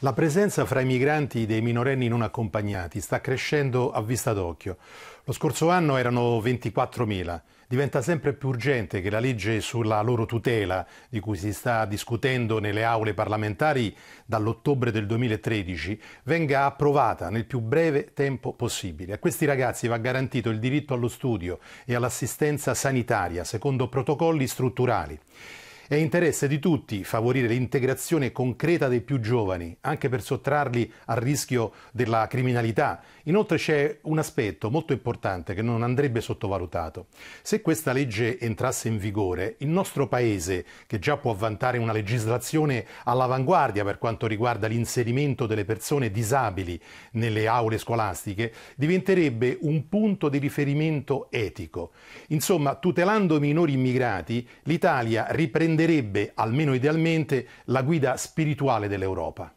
La presenza fra i migranti dei minorenni non accompagnati sta crescendo a vista d'occhio. Lo scorso anno erano 24.000. Diventa sempre più urgente che la legge sulla loro tutela, di cui si sta discutendo nelle aule parlamentari dall'ottobre del 2013, venga approvata nel più breve tempo possibile. A questi ragazzi va garantito il diritto allo studio e all'assistenza sanitaria secondo protocolli strutturali. È interesse di tutti favorire l'integrazione concreta dei più giovani, anche per sottrarli al rischio della criminalità. Inoltre c'è un aspetto molto importante che non andrebbe sottovalutato. Se questa legge entrasse in vigore, il nostro Paese, che già può vantare una legislazione all'avanguardia per quanto riguarda l'inserimento delle persone disabili nelle aule scolastiche, diventerebbe un punto di riferimento etico. Insomma, tutelando i minori immigrati, l'Italia riprenderebbe renderebbe, almeno idealmente, la guida spirituale dell'Europa.